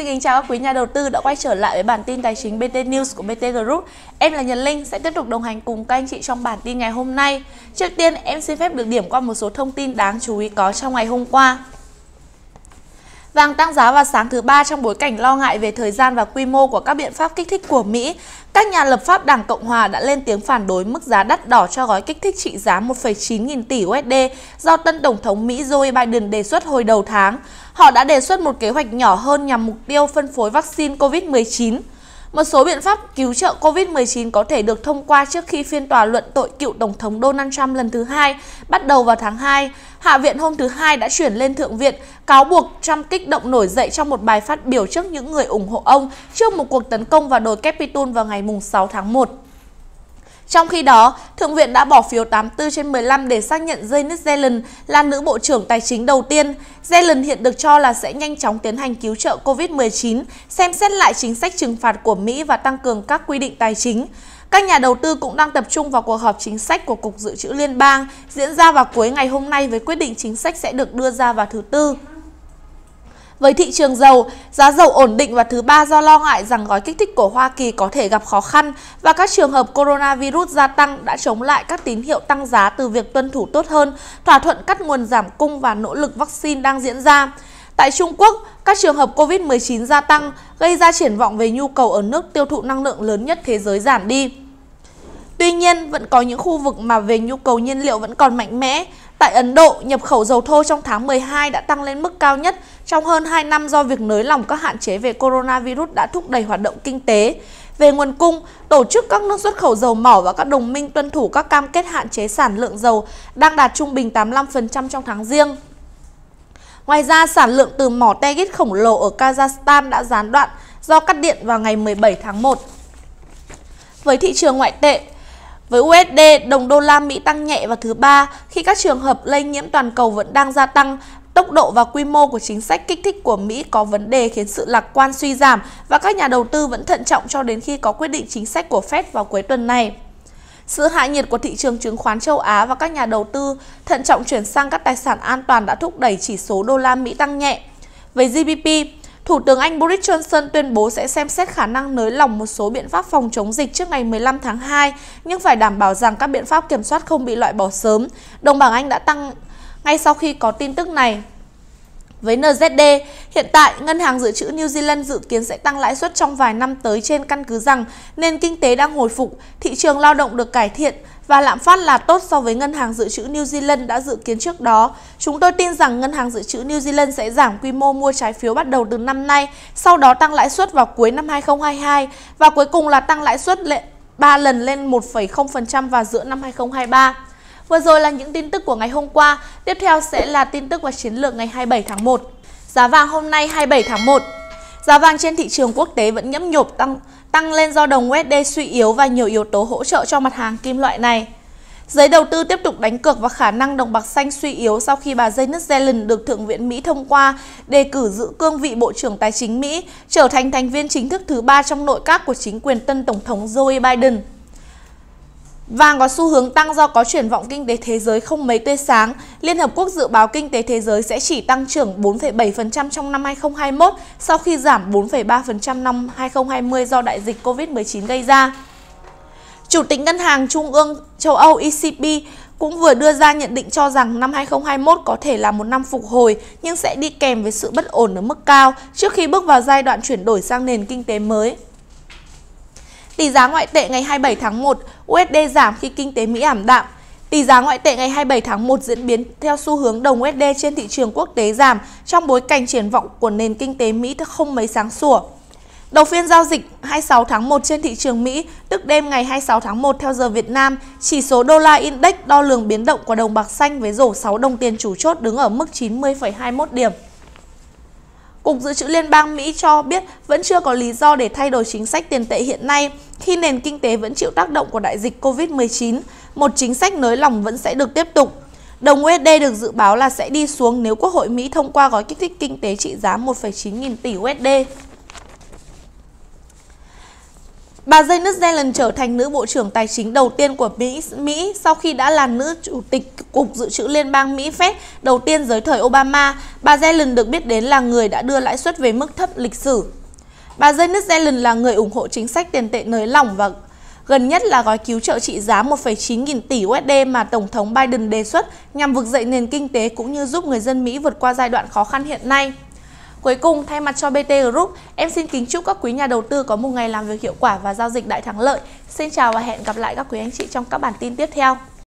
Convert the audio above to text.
Xin kính chào các quý nhà đầu tư đã quay trở lại với bản tin tài chính BT News của BT Group. Em là Nhật Linh sẽ tiếp tục đồng hành cùng các anh chị trong bản tin ngày hôm nay. Trước tiên, em xin phép được điểm qua một số thông tin đáng chú ý có trong ngày hôm qua. Vàng tăng giá vào sáng thứ ba trong bối cảnh lo ngại về thời gian và quy mô của các biện pháp kích thích của Mỹ. Các nhà lập pháp Đảng Cộng Hòa đã lên tiếng phản đối mức giá đắt đỏ cho gói kích thích trị giá 1,9 nghìn tỷ USD do tân Tổng thống Mỹ Joe Biden đề xuất hồi đầu tháng. Họ đã đề xuất một kế hoạch nhỏ hơn nhằm mục tiêu phân phối vaccine COVID-19. Một số biện pháp cứu trợ COVID-19 có thể được thông qua trước khi phiên tòa luận tội cựu Tổng thống Donald Trump lần thứ hai bắt đầu vào tháng 2. Hạ viện hôm thứ Hai đã chuyển lên Thượng viện cáo buộc Trump kích động nổi dậy trong một bài phát biểu trước những người ủng hộ ông trước một cuộc tấn công vào đồi Capitol vào ngày 6 tháng 1. Trong khi đó, Thượng viện đã bỏ phiếu 84 trên 15 để xác nhận Janet Yellen là nữ Bộ trưởng Tài chính đầu tiên. Yellen hiện được cho là sẽ nhanh chóng tiến hành cứu trợ COVID-19, xem xét lại chính sách trừng phạt của Mỹ và tăng cường các quy định tài chính. Các nhà đầu tư cũng đang tập trung vào cuộc họp chính sách của Cục Dự trữ Liên bang diễn ra vào cuối ngày hôm nay với quyết định chính sách sẽ được đưa ra vào thứ Tư. Với thị trường dầu, giá dầu ổn định và thứ ba do lo ngại rằng gói kích thích của Hoa Kỳ có thể gặp khó khăn và các trường hợp coronavirus gia tăng đã chống lại các tín hiệu tăng giá từ việc tuân thủ tốt hơn, thỏa thuận cắt nguồn giảm cung và nỗ lực vaccine đang diễn ra. Tại Trung Quốc, các trường hợp COVID-19 gia tăng gây ra triển vọng về nhu cầu ở nước tiêu thụ năng lượng lớn nhất thế giới giảm đi. Tuy nhiên, vẫn có những khu vực mà về nhu cầu nhiên liệu vẫn còn mạnh mẽ. Tại Ấn Độ, nhập khẩu dầu thô trong tháng 12 đã tăng lên mức cao nhất trong hơn 2 năm do việc nới lỏng các hạn chế về coronavirus đã thúc đẩy hoạt động kinh tế. Về nguồn cung, tổ chức các nước xuất khẩu dầu mỏ và các đồng minh tuân thủ các cam kết hạn chế sản lượng dầu đang đạt trung bình 85% trong tháng riêng. Ngoài ra, sản lượng từ mỏ Tegit khổng lồ ở Kazakhstan đã gián đoạn do cắt điện vào ngày 17 tháng 1. Với thị trường ngoại tệ, với USD, đồng đô la Mỹ tăng nhẹ vào thứ ba khi các trường hợp lây nhiễm toàn cầu vẫn đang gia tăng Tốc độ và quy mô của chính sách kích thích của Mỹ có vấn đề khiến sự lạc quan suy giảm và các nhà đầu tư vẫn thận trọng cho đến khi có quyết định chính sách của Fed vào cuối tuần này. Sự hạ nhiệt của thị trường chứng khoán châu Á và các nhà đầu tư thận trọng chuyển sang các tài sản an toàn đã thúc đẩy chỉ số đô la Mỹ tăng nhẹ. Về GDP, Thủ tướng Anh Boris Johnson tuyên bố sẽ xem xét khả năng nới lỏng một số biện pháp phòng chống dịch trước ngày 15 tháng 2, nhưng phải đảm bảo rằng các biện pháp kiểm soát không bị loại bỏ sớm. Đồng bảng Anh đã tăng ngay sau khi có tin tức này, với NZD, hiện tại Ngân hàng Dự trữ New Zealand dự kiến sẽ tăng lãi suất trong vài năm tới trên căn cứ rằng nền kinh tế đang hồi phục, thị trường lao động được cải thiện và lạm phát là tốt so với Ngân hàng Dự trữ New Zealand đã dự kiến trước đó. Chúng tôi tin rằng Ngân hàng Dự trữ New Zealand sẽ giảm quy mô mua trái phiếu bắt đầu từ năm nay, sau đó tăng lãi suất vào cuối năm 2022 và cuối cùng là tăng lãi suất lệ 3 lần lên 1,0% vào giữa năm 2023. Vừa rồi là những tin tức của ngày hôm qua, tiếp theo sẽ là tin tức và chiến lược ngày 27 tháng 1. Giá vàng hôm nay 27 tháng 1 Giá vàng trên thị trường quốc tế vẫn nhấp nhộp tăng tăng lên do đồng USD suy yếu và nhiều yếu tố hỗ trợ cho mặt hàng kim loại này. Giới đầu tư tiếp tục đánh cược vào khả năng đồng bạc xanh suy yếu sau khi bà Janet Yellen được Thượng viện Mỹ thông qua đề cử giữ cương vị Bộ trưởng Tài chính Mỹ, trở thành thành viên chính thức thứ ba trong nội các của chính quyền tân Tổng thống Joe Biden. Vàng có xu hướng tăng do có triển vọng kinh tế thế giới không mấy tươi sáng. Liên Hợp Quốc dự báo kinh tế thế giới sẽ chỉ tăng trưởng 4,7% trong năm 2021 sau khi giảm 4,3% năm 2020 do đại dịch COVID-19 gây ra. Chủ tịch Ngân hàng Trung ương châu Âu ECB cũng vừa đưa ra nhận định cho rằng năm 2021 có thể là một năm phục hồi nhưng sẽ đi kèm với sự bất ổn ở mức cao trước khi bước vào giai đoạn chuyển đổi sang nền kinh tế mới. Tỷ giá ngoại tệ ngày 27 tháng 1, USD giảm khi kinh tế Mỹ ảm đạm. Tỷ giá ngoại tệ ngày 27 tháng 1 diễn biến theo xu hướng đồng USD trên thị trường quốc tế giảm trong bối cảnh triển vọng của nền kinh tế Mỹ không mấy sáng sủa. Đầu phiên giao dịch 26 tháng 1 trên thị trường Mỹ, tức đêm ngày 26 tháng 1 theo giờ Việt Nam, chỉ số đô la index đo lường biến động của đồng bạc xanh với rổ 6 đồng tiền chủ chốt đứng ở mức 90,21 điểm. Cục Dự trữ Liên bang Mỹ cho biết vẫn chưa có lý do để thay đổi chính sách tiền tệ hiện nay khi nền kinh tế vẫn chịu tác động của đại dịch COVID-19, một chính sách nới lỏng vẫn sẽ được tiếp tục. Đồng USD được dự báo là sẽ đi xuống nếu Quốc hội Mỹ thông qua gói kích thích kinh tế trị giá 1,9 nghìn tỷ USD. Bà Janet Yellen trở thành nữ Bộ trưởng Tài chính đầu tiên của Mỹ, Mỹ sau khi đã là nữ Chủ tịch Cục Dự trữ Liên bang Mỹ Fed đầu tiên dưới thời Obama. Bà Yellen được biết đến là người đã đưa lãi suất về mức thấp lịch sử. Bà Janet Yellen là người ủng hộ chính sách tiền tệ nới lỏng và gần nhất là gói cứu trợ trị giá 1,9 nghìn tỷ USD mà Tổng thống Biden đề xuất nhằm vực dậy nền kinh tế cũng như giúp người dân Mỹ vượt qua giai đoạn khó khăn hiện nay. Cuối cùng, thay mặt cho BT Group, em xin kính chúc các quý nhà đầu tư có một ngày làm việc hiệu quả và giao dịch đại thắng lợi. Xin chào và hẹn gặp lại các quý anh chị trong các bản tin tiếp theo.